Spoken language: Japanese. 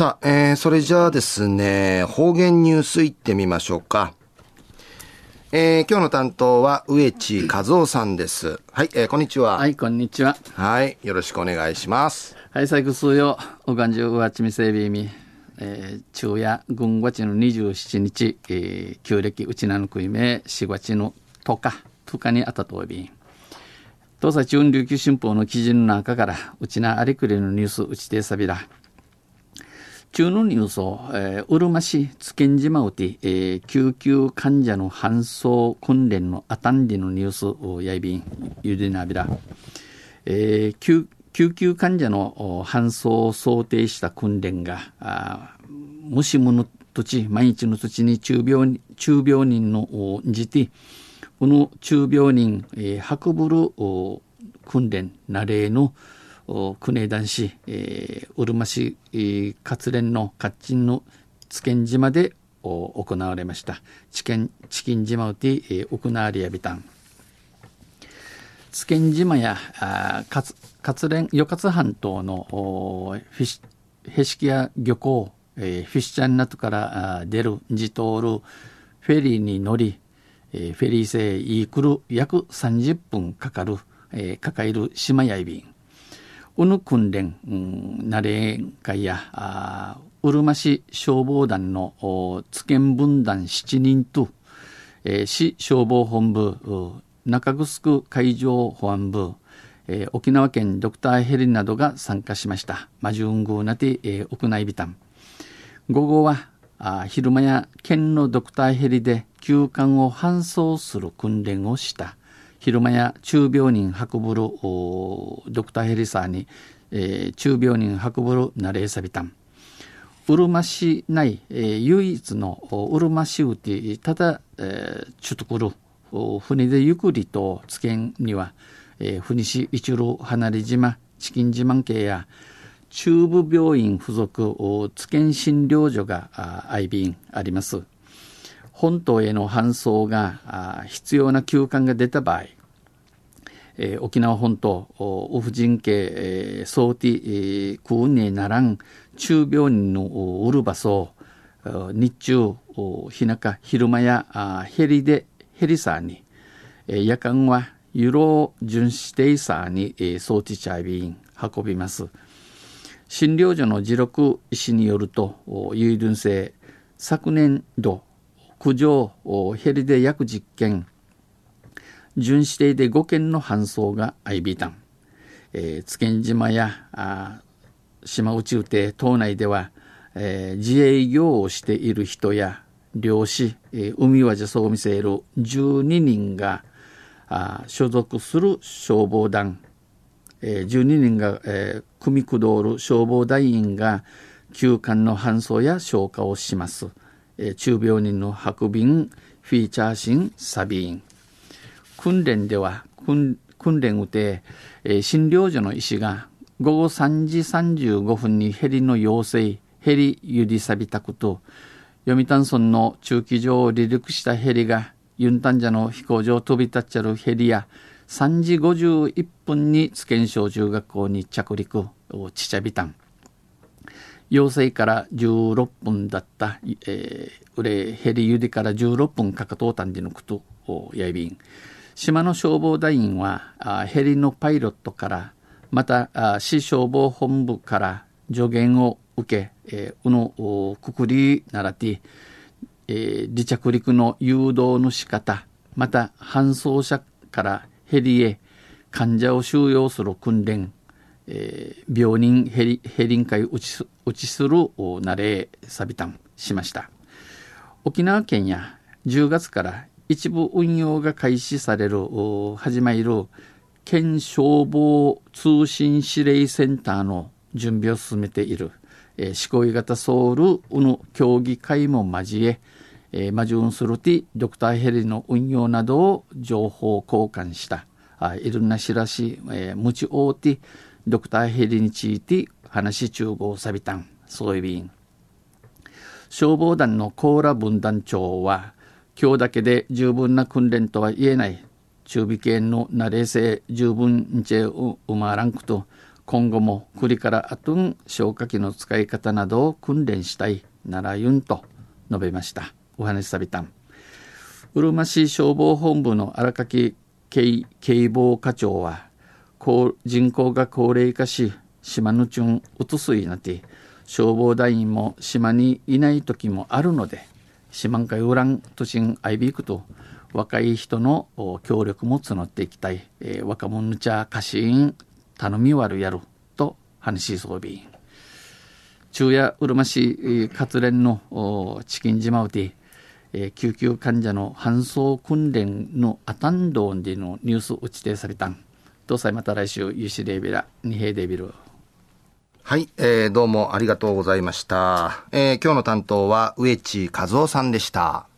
さあ、えー、それじゃあですね、方言ニュースいってみましょうか。えー、今日の担当は植地和夫さんです。はい、えー、こんにちは。はい、こんにちは。はい、よろしくお願いします。はい、最後数曜、おがんじゅうわちみせいびみ。えー、昼夜、ぐんごちの27日、えー、旧暦うちなのくいめ、しごちのとか、とかにあたとび。ん。東西中央琉球新報の記事の中から、うちなありくりのニュースうちてさびら。中のニュースを、えうるま市津堅島うて、えー、救急患者の搬送訓練のあたんでのニュースをやいびんゆでなびら、えー、救救急患者の搬送を想定した訓練があもしもの土地毎日の土地に中病中病人のじてこの中病人、えー、運ぶる訓練なれの、国枝市、えー、うるま市、えー、活連の活鎮の津堅島で行われました。チキン、チキン島をて、えー、行われやびたん。津堅島や、あかつ、活連、与勝半島の、おフィシ、ヘシキや漁港、えー、フィッシュチャンナトからあ出る、ジトール、フェリーに乗り、えー、フェリー製イークル約30分かかる、えー、抱える島やいびん。うぬ訓練、うん、なれ会やあうるま市消防団の津県分団7人と、えー、市消防本部中城海上保安部、えー、沖縄県ドクターヘリなどが参加しましたマジュングーナティ、えー、屋内ビタン午後はあ昼間や県のドクターヘリで休館を搬送する訓練をした昼間や中病人運ぶるドクターヘリサーに、えー、中病人運ぶるナレーサビタンうるま市内、えー、唯一のうるま市うてただ、えー、ちっとくる船でゆくりとつけんには、えー、船市一路離れ島チキン自慢系や中部病院付属けん診療所があいびんあります。本島への搬送が必要な休館が出た場合、えー、沖縄本島オフ人系、えー、ソーティ、えー、クーネならん中病院のウルバソ日中日中昼間やあヘリでヘリサーに、えー、夜間はユロ巡視テイサーに、えー、ソーティチャイビン運びます診療所の自録医師によると有イドゥン昨年度苦情、ヘリで約10件、巡視艇で5件の搬送が相びたん。えー、津堅島や島内宇艇島内では、えー、自営業をしている人や漁師、えー、海はじゃそう見せる12人が所属する消防団、えー、12人が、えー、組みくどる消防団員が休館の搬送や消火をします。え中病人の白瓶フィーチャーシンサビン訓練では訓練をて、え診療所の医師が午後3時35分にヘリの要請ヘリゆりさびたこと読谷村の駐機場を離陸したヘリがユンタンジャの飛行場を飛び立っちゃるヘリや3時51分に津堅小中学校に着陸ちちゃびたん要請から16分だった、えー、売れヘリゆでから16分かかとうたんでのことやいびん島の消防団員はあヘリのパイロットからまたあ市消防本部から助言を受け、えー、うのくくりならて、えー、離着陸の誘導の仕方また搬送者からヘリへ患者を収容する訓練えー、病人ヘリヘリン会打ち打ちするなれサビタンしました沖縄県や10月から一部運用が開始される始まる県消防通信指令センターの準備を進めている、えー、型ソウルの協議会も交ええー、マジュンスルティドクターヘリの運用などを情報交換したあいろんな知らし、えー、ムチドクターヘリについて話中合サビタン、そうい員。消防団のコーラ分団長は、今日だけで十分な訓練とは言えない、中美系の慣れ性十分にちうまらんくと、今後も栗からあとん消火器の使い方などを訓練したいならゆんと述べました。お話しビタン。うるま市消防本部の荒垣警警防課長は、人口が高齢化し島のちゅんうつすいなて消防団員も島にいない時もあるので島んかよらん都心あいびくと若い人の協力も募っていきたい、えー、若者ちゃ家臣頼みわるやると話しそうび昼夜うるま市活連のチキン島うて、え救急患者の搬送訓練のアタンドンでのニュース打ち定されたんどうさまた来週、ユシレビラ、ニ二平デビル。はい、えー、どうもありがとうございました。えー、今日の担当は、植地和夫さんでした。